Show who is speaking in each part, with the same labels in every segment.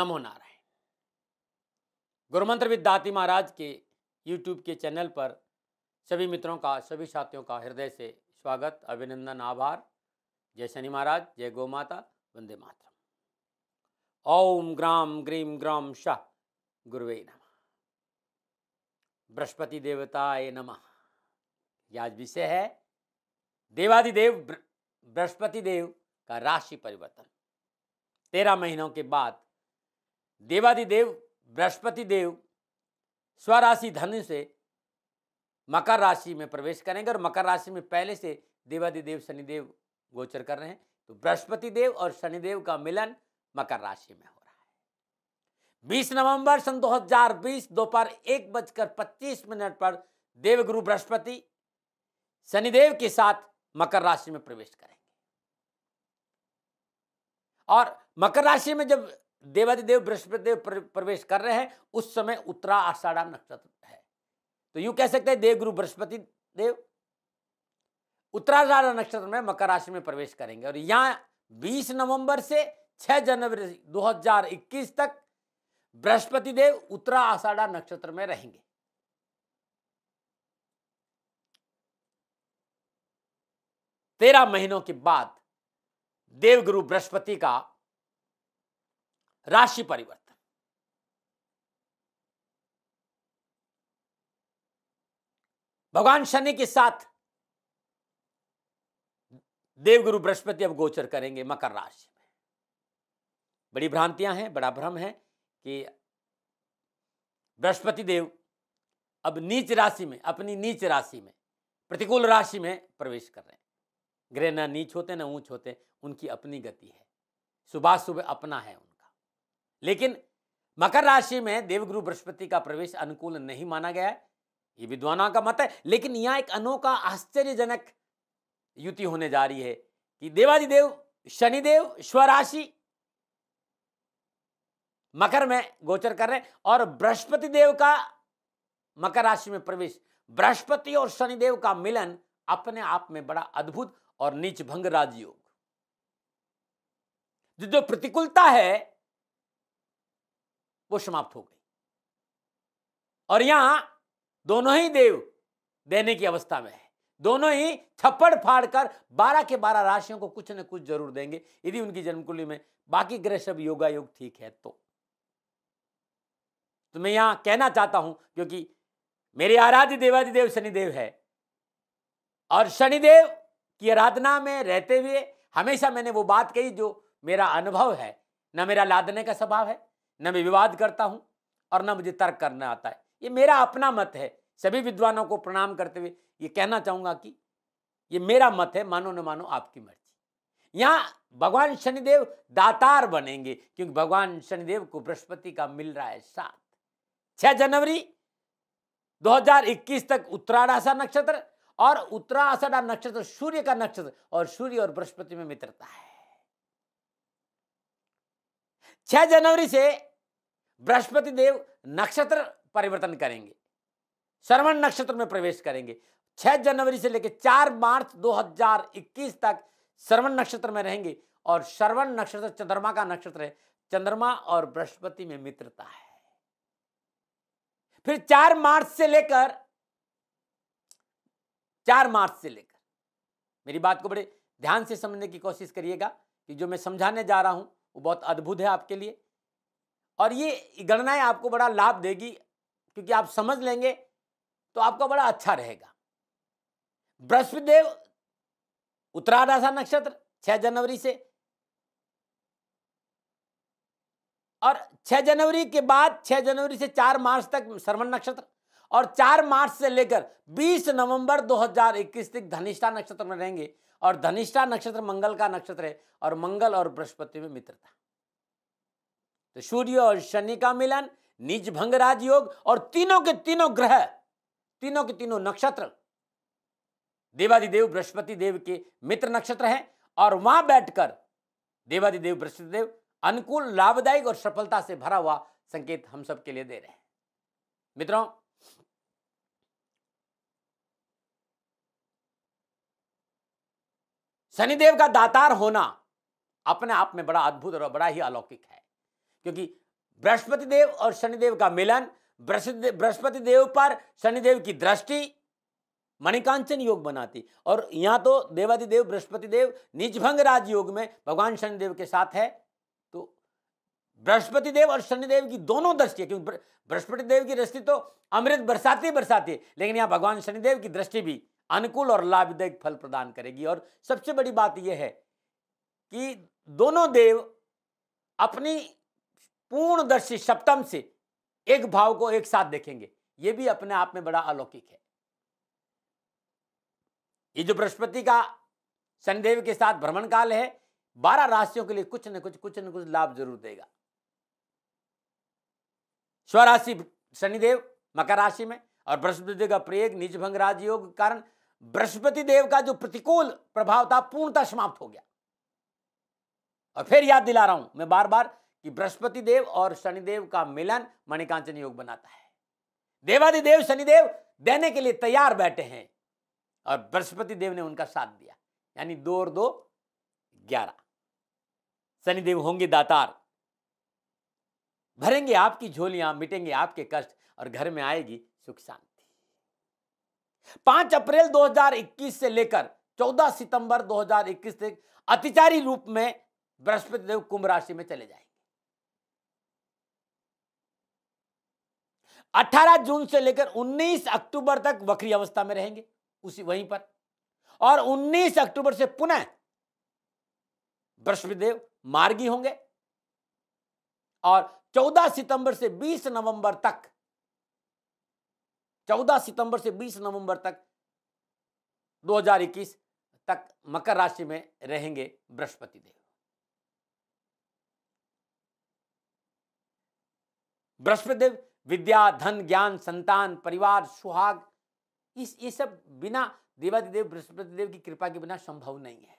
Speaker 1: नमो नारायण गुरुमंत्र विद्यार्थी महाराज के यूट्यूब के चैनल पर सभी मित्रों का सभी साथियों का हृदय से स्वागत अभिनंदन आभार जय शनि महाराज जय गो माता वंदे मातरम ओम ग्राम ग्रीम ग्राम शाह गुरुवे नम बृहस्पति देवताय नम आज विषय है देवादिदेव बृहस्पति देव का राशि परिवर्तन तेरह महीनों के बाद देवादिदेव बृहस्पति देव स्वराशि धन से मकर राशि में प्रवेश करेंगे और मकर राशि में पहले से देवादिदेव शनिदेव गोचर कर रहे हैं तो बृहस्पति देव और शनिदेव का मिलन मकर राशि में हो रहा है बीस नवंबर सन 2020 दोपहर एक बजकर पच्चीस मिनट पर देवगुरु बृहस्पति शनिदेव के साथ मकर राशि में प्रवेश करेंगे और मकर राशि में जब देवादिदेव बृहस्पति देव प्रवेश कर रहे हैं उस समय उत्तरा आषाढ़ नक्षत्र है तो यूं कह सकते हैं देव गुरु बृहस्पति देव उत्तराषाढ़ नक्षत्र में मकर राशि में प्रवेश करेंगे और यहां 20 नवंबर से 6 जनवरी 2021 तक बृहस्पति देव उत्तरा आषाढ़ नक्षत्र में रहेंगे तेरह महीनों के बाद देवगुरु बृहस्पति का राशि परिवर्तन भगवान शनि के साथ देवगुरु बृहस्पति अब गोचर करेंगे मकर राशि में बड़ी भ्रांतियां हैं बड़ा भ्रम है कि बृहस्पति देव अब नीच राशि में अपनी नीच राशि में प्रतिकूल राशि में प्रवेश कर रहे हैं ग्रह ना नीच होते ना ऊंच होते उनकी अपनी गति है सुबह सुबह अपना है उन लेकिन मकर राशि में देवगुरु बृहस्पति का प्रवेश अनुकूल नहीं माना गया है ये विद्वानों का मत है लेकिन यहां एक अनोखा आश्चर्यजनक युति होने जा रही है कि देवादिदेव शनिदेव स्वराशि मकर में गोचर कर रहे और बृहस्पति देव का मकर राशि में प्रवेश बृहस्पति और शनिदेव का मिलन अपने आप में बड़ा अद्भुत और नीच भंग राजयोग जो प्रतिकूलता है वो समाप्त हो गई और यहां दोनों ही देव देने की अवस्था में है दोनों ही फाड़ फाड़कर बारह के बारह राशियों को कुछ न कुछ जरूर देंगे यदि उनकी जन्मकुंडली में बाकी ग्रह सब योगा योग ठीक है तो तो मैं यहां कहना चाहता हूं क्योंकि मेरे आराध्य देवाधिदेव शनिदेव है और शनिदेव की आराधना में रहते हुए हमेशा मैंने वो बात कही जो मेरा अनुभव है ना मेरा लादने का स्वभाव है न मैं विवाद करता हूँ और न मुझे तर्क करना आता है ये मेरा अपना मत है सभी विद्वानों को प्रणाम करते हुए ये कहना चाहूँगा कि ये मेरा मत है मानो न मानो आपकी मर्जी यहाँ भगवान शनिदेव दातार बनेंगे क्योंकि भगवान शनिदेव को बृहस्पति का मिल रहा है साथ छह जनवरी 2021 तक उत्तराशा नक्षत्र और उत्तराषाढ़ा नक्षत्र सूर्य का नक्षत्र और सूर्य और बृहस्पति में मित्रता है 6 जनवरी से बृहस्पति देव नक्षत्र परिवर्तन करेंगे श्रवण नक्षत्र में प्रवेश करेंगे 6 जनवरी से लेकर 4 मार्च 2021 तक श्रवण नक्षत्र में रहेंगे और श्रवण नक्षत्र चंद्रमा का नक्षत्र है चंद्रमा और बृहस्पति में मित्रता है फिर 4 मार्च से लेकर 4 मार्च से लेकर मेरी बात को बड़े ध्यान से समझने की कोशिश करिएगा कि जो मैं समझाने जा रहा हूं वो बहुत अद्भुत है आपके लिए और ये गणनाएं आपको बड़ा लाभ देगी क्योंकि आप समझ लेंगे तो आपका बड़ा अच्छा रहेगा बृहस्पतिदेव उत्तराधाशा नक्षत्र 6 जनवरी से और 6 जनवरी के बाद 6 जनवरी से 4 मार्च तक श्रवण नक्षत्र और 4 मार्च से लेकर 20 नवंबर 2021 तक धनिष्ठा नक्षत्र में रहेंगे और धनिष्ठा नक्षत्र मंगल का नक्षत्र है और मंगल और बृहस्पति में मित्रता तो सूर्य और शनि का मिलन निज भंग राजयोग और तीनों के तीनों ग्रह तीनों के तीनों नक्षत्र देवादिदेव बृहस्पति देव के मित्र नक्षत्र हैं और वहां बैठकर देवादिदेव बृहस्पति देव अनुकूल लाभदायक और सफलता से भरा हुआ संकेत हम सब के लिए दे रहे हैं मित्रों शनिदेव का दातार होना अपने आप में बड़ा अद्भुत और बड़ा ही अलौकिक है क्योंकि बृहस्पति देव और शनिदेव का मिलन बृहस्पति देव पर शनिदेव की दृष्टि मणिकांचन योग बनाती और यहाँ तो देवादिदेव बृहस्पति देव निजभंग राज योग में भगवान शनिदेव के साथ है तो बृहस्पति देव और शनिदेव की दोनों दृष्टि क्योंकि बृहस्पति देव की दृष्टि तो अमृत बरसाती बरसाती है लेकिन यहाँ भगवान शनिदेव की दृष्टि भी अनुकूल और लाभदायक फल प्रदान करेगी और सबसे बड़ी बात यह है कि दोनों देव अपनी पूर्णदर्शी सप्तम से एक भाव को एक साथ देखेंगे यह भी अपने आप में बड़ा अलौकिक है ये जो बृहस्पति का शनिदेव के साथ भ्रमण काल है बारह राशियों के लिए कुछ न कुछ कुछ न कुछ लाभ जरूर देगा स्वराशि शनिदेव मकर राशि में और बृहस्पति का प्रयोग निज भंग राजयोग के कारण बृहस्पति देव का जो प्रतिकूल प्रभाव था पूर्णतः समाप्त हो गया और फिर याद दिला रहा हूं मैं बार बार कि बृहस्पति देव और शनिदेव का मिलन मणिकांचन योग बनाता है देवादिदेव शनिदेव देने के लिए तैयार बैठे हैं और बृहस्पति देव ने उनका साथ दिया यानी दो और दो ग्यारह शनिदेव होंगे दातार भरेंगे आपकी झोलियां मिटेंगे आपके कष्ट और घर में आएगी सुख शांति पांच अप्रैल 2021 से लेकर 14 सितंबर 2021 तक अतिचारी रूप में बृहस्पति देव कुंभ राशि में चले जाएंगे 18 जून से लेकर 19 अक्टूबर तक वक्री अवस्था में रहेंगे उसी वहीं पर और 19 अक्टूबर से पुनः बृहस्पतिदेव मार्गी होंगे और 14 सितंबर से 20 नवंबर तक 14 सितंबर से 20 नवंबर तक 2021 तक मकर राशि में रहेंगे बृहस्पति देव बृहस्पति देव विद्या धन ज्ञान संतान परिवार सुहाग इस ये सब बिना देवादिदेव बृहस्पति देव की कृपा के बिना संभव नहीं है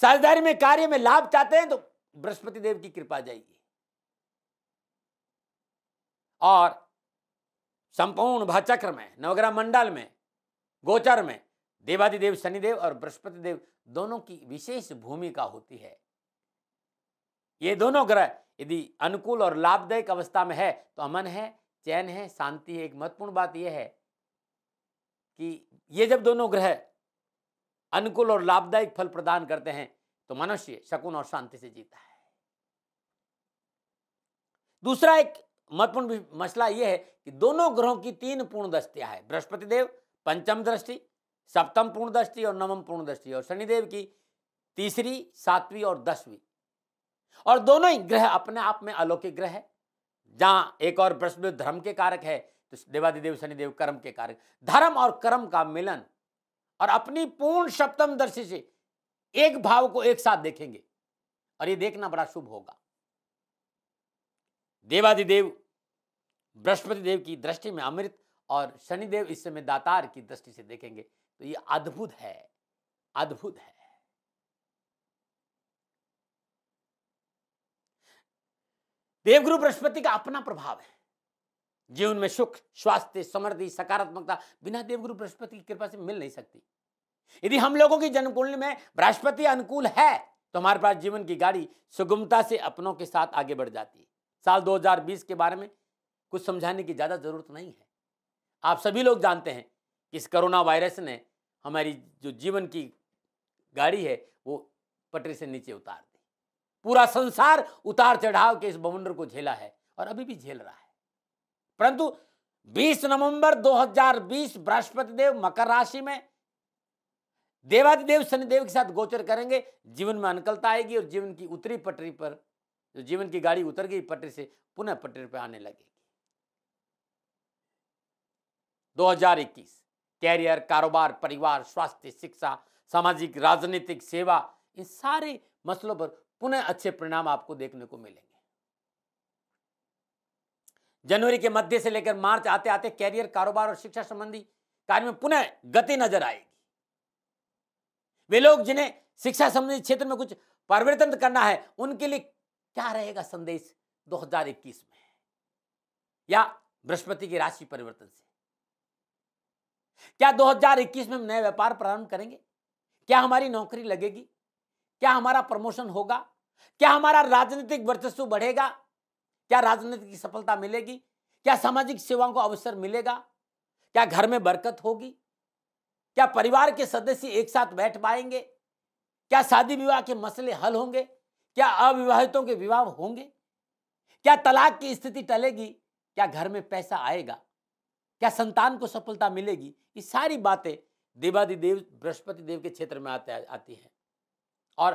Speaker 1: साझेदारी में कार्य में लाभ चाहते हैं तो बृहस्पति देव की कृपा जाएगी और संपूर्ण भाचक्र में नवग्रह मंडल में गोचर में देवादिदेव शनिदेव और बृहस्पति देव दोनों की विशेष भूमिका होती है ये दोनों ग्रह यदि अनुकूल और लाभदायक अवस्था में है तो अमन है चैन है शांति है एक महत्वपूर्ण बात यह है कि ये जब दोनों ग्रह अनुकूल और लाभदायक फल प्रदान करते हैं तो मनुष्य शकुन और शांति से जीता है दूसरा एक महत्वपूर्ण मसला यह है कि दोनों ग्रहों की तीन पूर्ण दृष्टियां है बृहस्पति देव पंचम दृष्टि सप्तम पूर्ण दृष्टि और नवम पूर्ण दृष्टि और शनिदेव की तीसरी सातवीं और दसवीं और दोनों ही ग्रह अपने आप में अलौकिक ग्रह है जहां एक और बृहस्पति धर्म के कारक है तो देवादिदेव शनिदेव कर्म के कारक धर्म और कर्म का मिलन और अपनी पूर्ण सप्तम दर्शी से एक भाव को एक साथ देखेंगे और ये देखना बड़ा शुभ होगा देवादिदेव बृहस्पति देव की दृष्टि में अमृत और शनिदेव इस समय दातार की दृष्टि से देखेंगे तो ये अद्भुत है अद्भुत है देवगुरु बृहस्पति का अपना प्रभाव है जीवन में सुख स्वास्थ्य समृद्धि सकारात्मकता बिना देवगुरु बृहस्पति की कृपा से मिल नहीं सकती यदि हम लोगों की जन्मकुंडली में बृहस्पति अनुकूल है तो हमारे पास जीवन की गाड़ी सुगमता से अपनों के साथ आगे बढ़ जाती है साल 2020 के बारे में कुछ समझाने की ज़्यादा ज़रूरत नहीं है आप सभी लोग जानते हैं कि इस कोरोना वायरस ने हमारी जो जीवन की गाड़ी है वो पटरी से नीचे उतार पूरा संसार उतार चढ़ाव के इस बवंडर को झेला है और अभी भी झेल रहा है परंतु 20 नवंबर 2020 बृहस्पति देव मकर राशि में देवादिदेव शनिदेव के साथ गोचर करेंगे जीवन में अनकलता आएगी और जीवन की उत्तरी पटरी पर जो जीवन की गाड़ी उतर गई पटरी से पुनः पटरी पर आने लगेगी 2021 कैरियर कारोबार परिवार स्वास्थ्य शिक्षा सामाजिक राजनीतिक सेवा इन सारे मसलों पर पुनः अच्छे परिणाम आपको देखने को मिलेंगे जनवरी के मध्य से लेकर मार्च आते आते कैरियर कारोबार और शिक्षा संबंधी कार्य में पुनः गति नजर आएगी वे लोग जिन्हें शिक्षा संबंधी क्षेत्र में कुछ परिवर्तन करना है उनके लिए क्या रहेगा संदेश 2021 में या बृहस्पति की राशि परिवर्तन से क्या 2021 में हम नए व्यापार प्रारंभ करेंगे क्या हमारी नौकरी लगेगी क्या हमारा प्रमोशन होगा क्या हमारा राजनीतिक वर्चस्व बढ़ेगा क्या राजनीतिक सफलता मिलेगी क्या सामाजिक सेवाओं को अवसर मिलेगा क्या घर में बरकत होगी क्या परिवार के सदस्य एक साथ बैठ पाएंगे क्या शादी विवाह के मसले हल होंगे क्या अविवाहितों के विवाह होंगे क्या तलाक की स्थिति टलेगी क्या घर में पैसा आएगा क्या संतान को सफलता मिलेगी ये सारी बातें देवादिदेव बृहस्पति देव के क्षेत्र में आते आती हैं और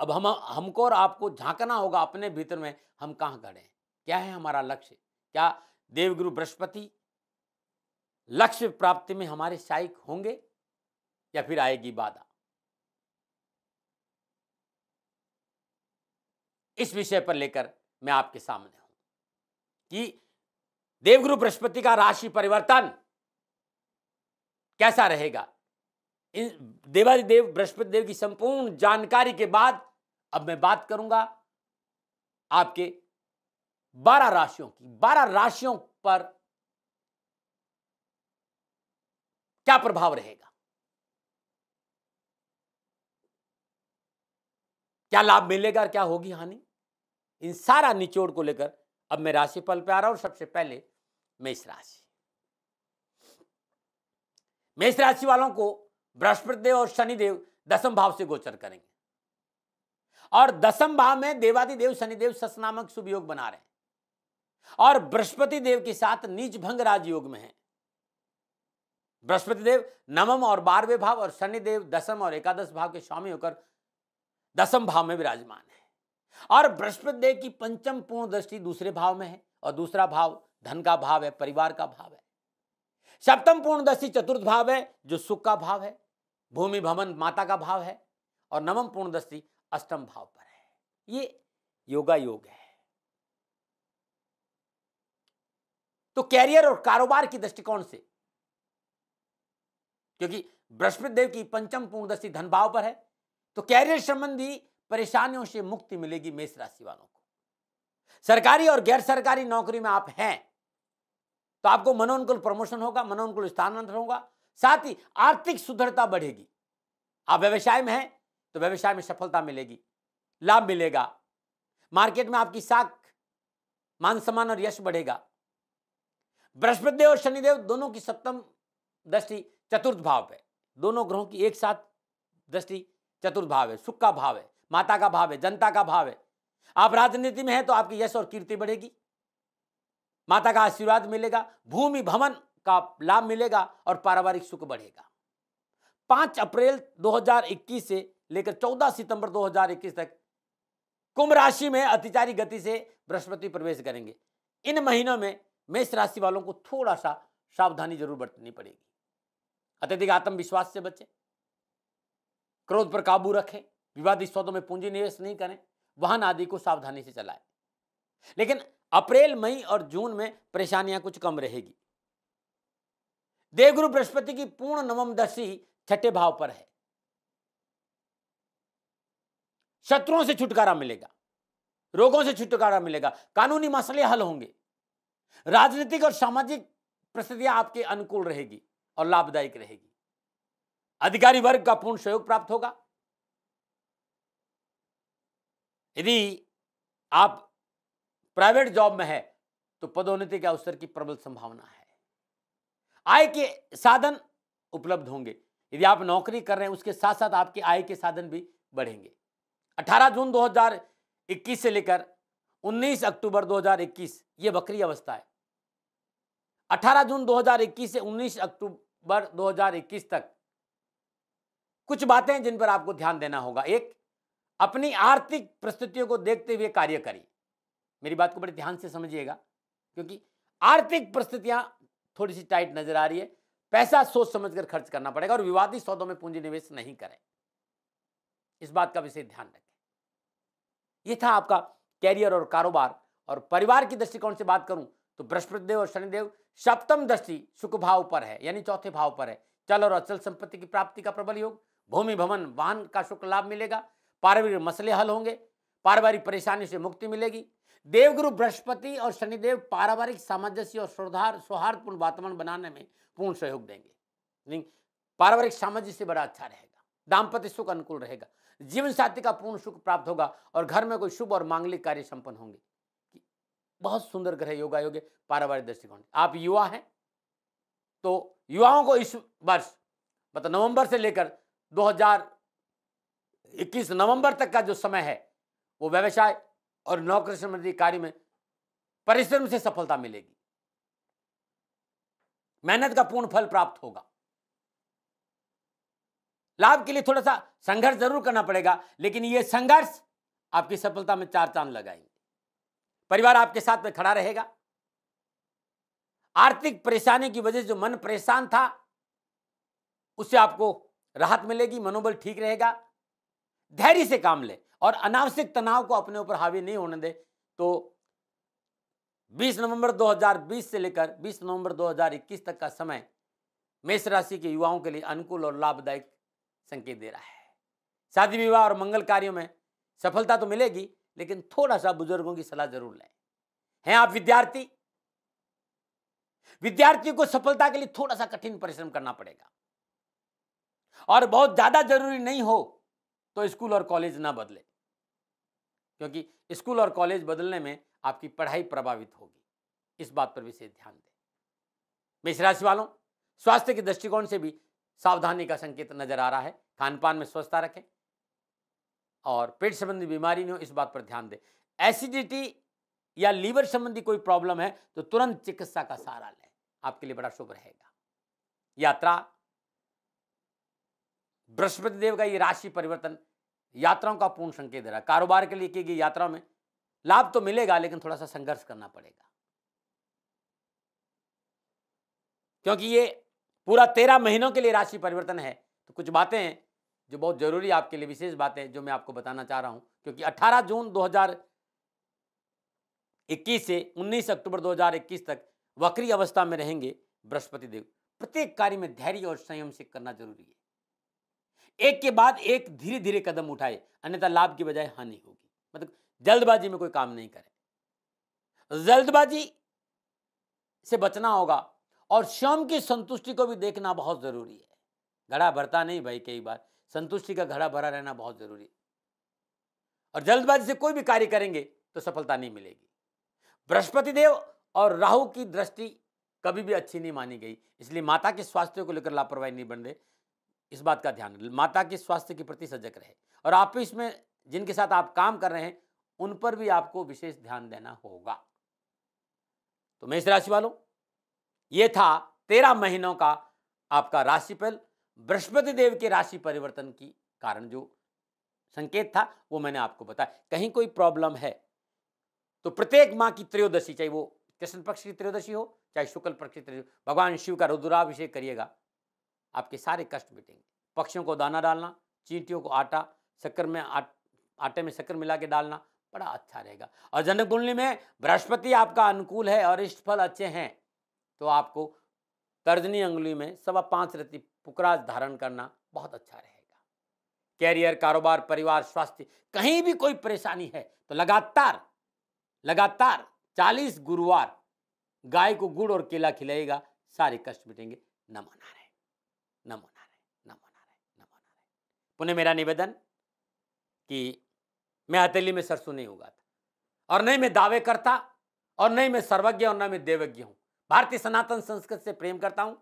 Speaker 1: अब हम हमको और आपको झांकना होगा अपने भीतर में हम कहाँ खड़े हैं क्या है हमारा लक्ष्य क्या देवगुरु बृहस्पति लक्ष्य प्राप्ति में हमारे सहायक होंगे या फिर आएगी बाधा इस विषय पर लेकर मैं आपके सामने हूं कि देवगुरु बृहस्पति का राशि परिवर्तन कैसा रहेगा देवादिदेव बृहस्पति देव की संपूर्ण जानकारी के बाद अब मैं बात करूंगा आपके बारह राशियों की बारह राशियों पर क्या प्रभाव रहेगा क्या लाभ मिलेगा और क्या होगी हानि इन सारा निचोड़ को लेकर अब मैं राशिफल पे आ रहा हूं सबसे पहले मेष राशि मेष राशि वालों को बृहस्पति देव और शनिदेव दसम भाव से गोचर करेंगे और दसम भाव में देवादिदेव शनिदेव ससनामक शुभ योग बना रहे हैं और बृहस्पति देव के साथ नीच भंग राजयोग में है बृहस्पति देव नवम और बारहवें भाव और शनिदेव दसम और एकादश भाव के स्वामी होकर दसम भाव में विराजमान है और बृहस्पति देव की पंचम पूर्ण दृष्टि दूसरे भाव में है और दूसरा भाव धन का भाव है परिवार का भाव है सप्तम पूर्णदशी चतुर्थ भाव है जो सुख का भाव है भूमि भवन माता का भाव है और नवम पूर्णदशी अष्टम भाव पर है ये योगा योग है तो कैरियर और कारोबार की दृष्टिकोण से क्योंकि बृहस्पति देव की पंचम पूर्णदशी धन भाव पर है तो कैरियर संबंधी परेशानियों से मुक्ति मिलेगी मेष राशि वालों को सरकारी और गैर सरकारी नौकरी में आप हैं तो आपको मनोनुकूल प्रमोशन होगा मनोनुकूल स्थानांतरण होगा साथ ही आर्थिक सुदृढ़ता बढ़ेगी आप व्यवसाय में हैं तो व्यवसाय में सफलता मिलेगी लाभ मिलेगा मार्केट में आपकी साख मान सम्मान और यश बढ़ेगा बृहस्पतिदेव और शनिदेव दोनों की सप्तम दृष्टि चतुर्थ भाव पे दोनों ग्रहों की एक साथ दृष्टि चतुर्थ भाव है सुख का भाव है माता का भाव है जनता का भाव है आप राजनीति में हैं तो आपकी यश और कीर्ति बढ़ेगी माता का आशीर्वाद मिलेगा भूमि भवन का लाभ मिलेगा और पारिवारिक सुख बढ़ेगा पांच अप्रैल 2021 से लेकर 14 सितंबर 2021 तक कुंभ राशि में अतिचारी गति से बृहस्पति प्रवेश करेंगे इन महीनों में मेष राशि वालों को थोड़ा सा सावधानी जरूर बरतनी पड़ेगी अत्यधिक आत्मविश्वास से बचें क्रोध पर काबू रखें विवादित सौदों में पूंजी निवेश नहीं करें वाहन आदि को सावधानी से चलाएं लेकिन अप्रैल मई और जून में परेशानियां कुछ कम रहेगी देवगुरु बृहस्पति की पूर्ण नवम दशी छठे भाव पर है शत्रुओं से छुटकारा मिलेगा रोगों से छुटकारा मिलेगा कानूनी मसले हल होंगे राजनीतिक और सामाजिक परिस्थितियां आपके अनुकूल रहेगी और लाभदायक रहेगी अधिकारी वर्ग का पूर्ण सहयोग प्राप्त होगा यदि आप प्राइवेट जॉब में है तो पदोन्नति के अवसर की प्रबल संभावना है आय के साधन उपलब्ध होंगे यदि आप नौकरी कर रहे हैं उसके साथ साथ आपके आय के साधन भी बढ़ेंगे 18 जून 2021 से लेकर 19 अक्टूबर 2021 ये बकरी अवस्था है 18 जून 2021 से 19 अक्टूबर 2021 तक कुछ बातें जिन पर आपको ध्यान देना होगा एक अपनी आर्थिक परिस्थितियों को देखते हुए कार्य करें मेरी बात को बड़े ध्यान से समझिएगा क्योंकि आर्थिक परिस्थितियां थोड़ी सी टाइट नजर आ रही है पैसा सोच समझकर खर्च करना पड़ेगा और विवादित सौदों में पूंजी निवेश नहीं करें इस बात का विशेष ध्यान रखें यह था आपका कैरियर और कारोबार और परिवार की दृष्टिकोण से बात करूं तो बृहस्पतिदेव और शनिदेव सप्तम दृष्टि सुख भाव पर है यानी चौथे भाव पर है चल और अचल संपत्ति की प्राप्ति का प्रबल योग भूमि भवन वाहन का सुख लाभ मिलेगा पारिवारिक मसले हल होंगे पारिवारिक परेशानी से मुक्ति मिलेगी देवगुरु बृहस्पति और शनिदेव पारिवारिक सामंजस्य और सौधार सौहार्दपूर्ण वातावरण बनाने में पूर्ण सहयोग देंगे पारिवारिक सामंजस्य बड़ा अच्छा रहेगा दाम्पत्य सुख अनुकूल रहेगा जीवन साथी का पूर्ण सुख प्राप्त होगा और घर में कोई शुभ और मांगलिक कार्य संपन्न होंगे बहुत सुंदर ग्रह योगा योग्य पारिवारिक दृष्टिकोण आप युवा हैं तो युवाओं को इस वर्ष मतलब नवंबर से लेकर 2021 नवंबर तक का जो समय है वो व्यवसाय और नौकरी संबंधी कार्य में परिश्रम से सफलता मिलेगी मेहनत का पूर्ण फल प्राप्त होगा लाभ के लिए थोड़ा सा संघर्ष जरूर करना पड़ेगा लेकिन यह संघर्ष आपकी सफलता में चार चांद लगाएंगे परिवार आपके साथ में खड़ा रहेगा आर्थिक परेशानी की वजह से जो मन परेशान था उससे आपको राहत मिलेगी मनोबल ठीक रहेगा धैर्य से काम ले और अनावश्यक तनाव को अपने ऊपर हावी नहीं होने दे तो 20 नवंबर 2020 से लेकर 20 नवंबर 2021 तक का समय मेष राशि के युवाओं के लिए अनुकूल और लाभदायक संकेत दे रहा है शादी विवाह और मंगल कार्यों में सफलता तो मिलेगी लेकिन थोड़ा सा बुजुर्गों की सलाह जरूर लें हैं आप विद्यार्थी विद्यार्थियों को सफलता के लिए थोड़ा सा कठिन परिश्रम करना पड़ेगा और बहुत ज्यादा जरूरी नहीं हो तो स्कूल और कॉलेज ना बदले क्योंकि स्कूल और कॉलेज बदलने में आपकी पढ़ाई प्रभावित होगी इस बात पर विशेष ध्यान दें मेष राशि वालों स्वास्थ्य के दृष्टिकोण से भी सावधानी का संकेत नजर आ रहा है खान पान में स्वस्थता रखें और पेट संबंधी बीमारी नहीं हो इस बात पर ध्यान दें एसिडिटी या लीवर संबंधी कोई प्रॉब्लम है तो तुरंत चिकित्सा का सहारा लें आपके लिए बड़ा शुभ रहेगा यात्रा बृहस्पति देव का ये राशि परिवर्तन यात्राओं का पूर्ण संकेत दे रहा है कारोबार के लिए की गई यात्रा में लाभ तो मिलेगा लेकिन थोड़ा सा संघर्ष करना पड़ेगा क्योंकि ये पूरा तेरह महीनों के लिए राशि परिवर्तन है तो कुछ बातें हैं जो बहुत जरूरी आपके लिए विशेष बातें जो मैं आपको बताना चाह रहा हूं क्योंकि अट्ठारह जून इक्कीस से उन्नीस अक्टूबर 2021 तक वक्री अवस्था में रहेंगे बृहस्पति देव प्रत्येक कार्य में धैर्य और संयम से करना जरूरी है एक के बाद एक धीरे धीरे कदम उठाए अन्यथा लाभ की बजाय हानि होगी मतलब जल्दबाजी में कोई काम नहीं करें जल्दबाजी से बचना होगा और स्वयं की संतुष्टि को भी देखना बहुत ज़रूरी है घड़ा भरता नहीं भाई कई बार संतुष्टि का घड़ा भरा रहना बहुत ज़रूरी है और जल्दबाजी से कोई भी कार्य करेंगे तो सफलता नहीं मिलेगी बृहस्पति देव और राहु की दृष्टि कभी भी अच्छी नहीं मानी गई इसलिए माता के स्वास्थ्य को लेकर लापरवाही नहीं बन रहे इस बात का ध्यान माता के स्वास्थ्य के प्रति सजग रहे और आप इसमें जिनके साथ आप काम कर रहे हैं उन पर भी आपको विशेष ध्यान देना होगा तो मेष राशि वालों ये था तेरह महीनों का आपका राशिफल बृहस्पति देव के राशि परिवर्तन की कारण जो संकेत था वो मैंने आपको बताया कहीं कोई प्रॉब्लम है तो प्रत्येक माँ की त्रयोदशी चाहे वो कृष्ण पक्ष की त्रयोदशी हो चाहे शुक्ल पक्ष की त्रयोदशी भगवान शिव का रुद्राभिषेक करिएगा आपके सारे कष्ट मिटेंगे पक्षियों को दाना डालना चींटियों को आटा शक्कर में आट, आटे में शक्कर मिला के डालना बड़ा अच्छा रहेगा और जनक कुंडली में बृहस्पति आपका अनुकूल है और इष्ट फल अच्छे हैं तो आपको तर्जनी अंगुली में सवा पाँच रति पुकराज धारण करना बहुत अच्छा रहेगा कैरियर कारोबार परिवार स्वास्थ्य कहीं भी कोई परेशानी है तो लगातार लगातार चालीस गुरुवार गाय को गुड़ और केला खिलाएगा सारे कष्ट मिटेंगे न मना रहे नमो नारायण नमो नारायण नमो नारायण पुनः मेरा निवेदन कि मैं अतेली में सरसों नहीं उगाता और नहीं मैं दावे करता और नहीं मैं सर्वज्ञ और न मैं देवज्ञ हूँ भारतीय सनातन संस्कृति से प्रेम करता हूँ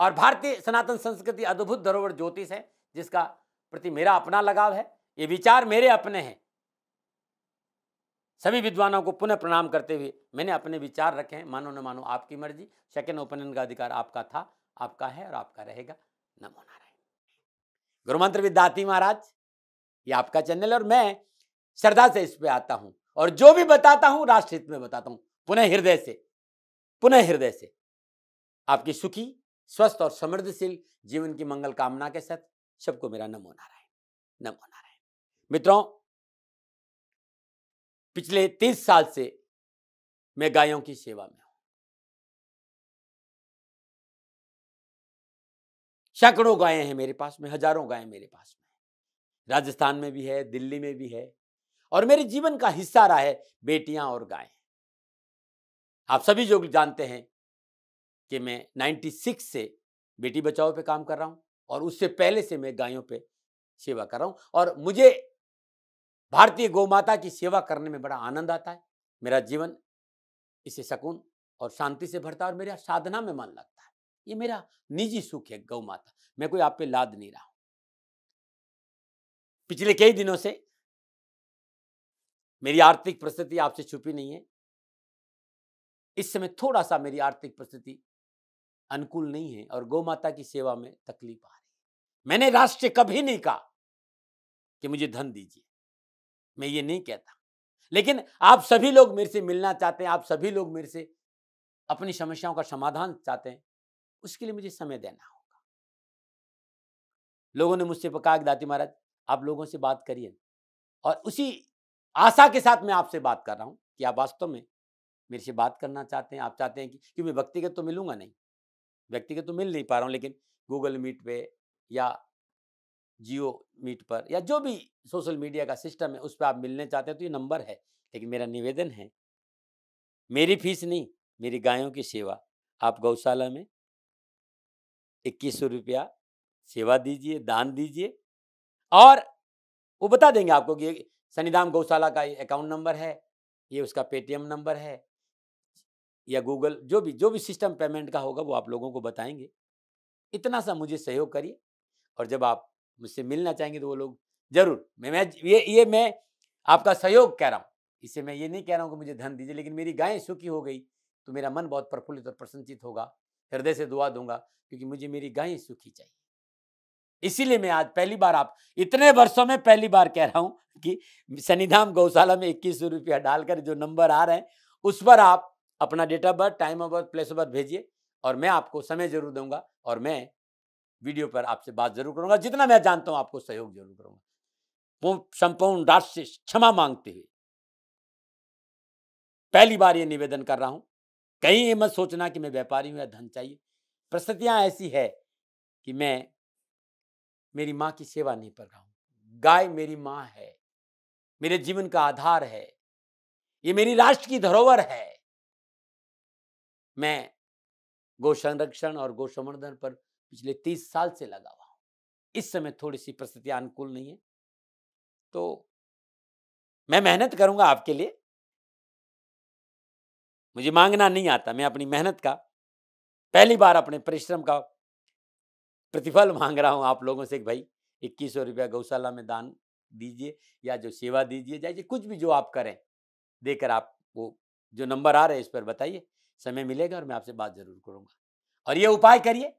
Speaker 1: और भारतीय सनातन संस्कृति अद्भुत धरोहर ज्योतिष है जिसका प्रति मेरा अपना लगाव है ये विचार मेरे अपने हैं सभी विद्वानों को पुनः प्रणाम करते हुए मैंने अपने विचार रखे हैं मानो न मानो आपकी मर्जी सेकेंड ओपिनियन का अधिकार आपका था आपका है और आपका रहेगा नमो नारायण मंत्र विद्याती महाराज ये आपका चैनल और मैं श्रद्धा से इस पे आता हूं और जो भी बताता हूं राष्ट्रहित में बताता हूं पुनः हृदय से पुनः हृदय से आपकी सुखी स्वस्थ और समृद्धशील जीवन की मंगल कामना के साथ सबको मेरा नमो नारायण नमो नारायण मित्रों पिछले तीस साल से मैं गायों की सेवा में हूं सैकड़ों गायें हैं मेरे पास में हजारों गायें मेरे पास में राजस्थान में भी है दिल्ली में भी है और मेरे जीवन का हिस्सा रहा है बेटियां और गायें आप सभी जो जानते हैं कि मैं 96 से बेटी बचाओ पे काम कर रहा हूं और उससे पहले से मैं गायों पे सेवा कर रहा हूं और मुझे भारतीय गौ माता की सेवा करने में बड़ा आनंद आता है मेरा जीवन इसे सुकून और शांति से भरता है और मेरा साधना में मन लगता है ये मेरा निजी सुख है गौ माता मैं कोई आप पे लाद नहीं रहा हूं पिछले कई दिनों से मेरी आर्थिक परिस्थिति आपसे छुपी नहीं है इस समय थोड़ा सा मेरी आर्थिक परिस्थिति अनुकूल नहीं है और गौ माता की सेवा में तकलीफ आ रही है मैंने राष्ट्र कभी नहीं कहा कि मुझे धन दीजिए मैं ये नहीं कहता लेकिन आप सभी लोग मेरे से मिलना चाहते हैं आप सभी लोग मेरे से अपनी समस्याओं का समाधान चाहते हैं उसके लिए मुझे समय देना होगा लोगों ने मुझसे कहा कि दाती महाराज आप लोगों से बात करिए और उसी आशा के साथ मैं आपसे बात कर रहा हूँ कि आप वास्तव में मेरे से बात करना चाहते हैं आप चाहते हैं कि क्योंकि मैं व्यक्तिगत तो मिलूंगा नहीं व्यक्तिगत तो मिल नहीं पा रहा हूँ लेकिन गूगल मीट पे या जियो मीट पर या जो भी सोशल मीडिया का सिस्टम है उस पर आप मिलने चाहते हैं तो ये नंबर है लेकिन मेरा निवेदन है मेरी फीस नहीं मेरी गायों की सेवा आप गौशाला में इक्कीस सौ रुपया सेवा दीजिए दान दीजिए और वो बता देंगे आपको कि सनीधाम गौशाला का अकाउंट नंबर है ये उसका पेटीएम नंबर है या गूगल जो भी जो भी सिस्टम पेमेंट का होगा वो आप लोगों को बताएंगे इतना सा मुझे सहयोग करिए और जब आप मुझसे मिलना चाहेंगे तो वो लोग जरूर मैं मैं ये ये मैं आपका सहयोग कह रहा हूँ इससे मैं ये नहीं कह रहा हूँ कि मुझे धन दीजिए लेकिन मेरी गायें सुखी हो गई तो मेरा मन बहुत प्रफुल्लित और प्रसन्नचित होगा हृदय से दुआ दूंगा क्योंकि मुझे मेरी गाय सुखी चाहिए इसीलिए मैं आज पहली बार आप इतने वर्षों में पहली बार कह रहा हूं कि सनीधाम गौशाला में इक्कीस सौ रुपया डालकर जो नंबर आ रहे हैं उस पर आप अपना date of birth time of birth place of birth भेजिए और मैं आपको समय जरूर दूंगा और मैं वीडियो पर आपसे बात जरूर करूंगा जितना मैं जानता हूं आपको सहयोग जरूर करूंगा वो संपूर्ण राष्ट्र से क्षमा मांगते हुए पहली बार ये निवेदन कर रहा हूं कहीं ये मत सोचना कि मैं व्यापारी हूँ या धन चाहिए परिस्थितियाँ ऐसी है कि मैं मेरी माँ की सेवा नहीं कर रहा हूँ गाय मेरी माँ है मेरे जीवन का आधार है ये मेरी राष्ट्र की धरोहर है मैं गो संरक्षण और गो संवर्धन पर पिछले तीस साल से लगा हुआ हूँ इस समय थोड़ी सी परिस्थितियाँ अनुकूल नहीं है तो मैं मेहनत करूँगा आपके लिए मुझे मांगना नहीं आता मैं अपनी मेहनत का पहली बार अपने परिश्रम का प्रतिफल मांग रहा हूँ आप लोगों से भाई इक्कीस सौ रुपया गौशाला में दान दीजिए या जो सेवा दीजिए जाइए कुछ भी जो आप करें देकर आप वो जो नंबर आ रहे हैं इस पर बताइए समय मिलेगा और मैं आपसे बात जरूर करूँगा और ये उपाय करिए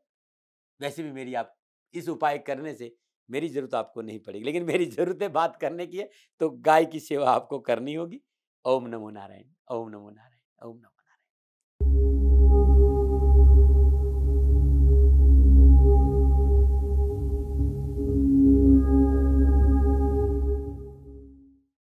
Speaker 1: वैसे भी मेरी आप इस उपाय करने से मेरी ज़रूरत आपको नहीं पड़ेगी लेकिन मेरी ज़रूरत है बात करने की है तो गाय की सेवा आपको करनी होगी ओम नमो नारायण ओम नमो नारायण ఓం నమో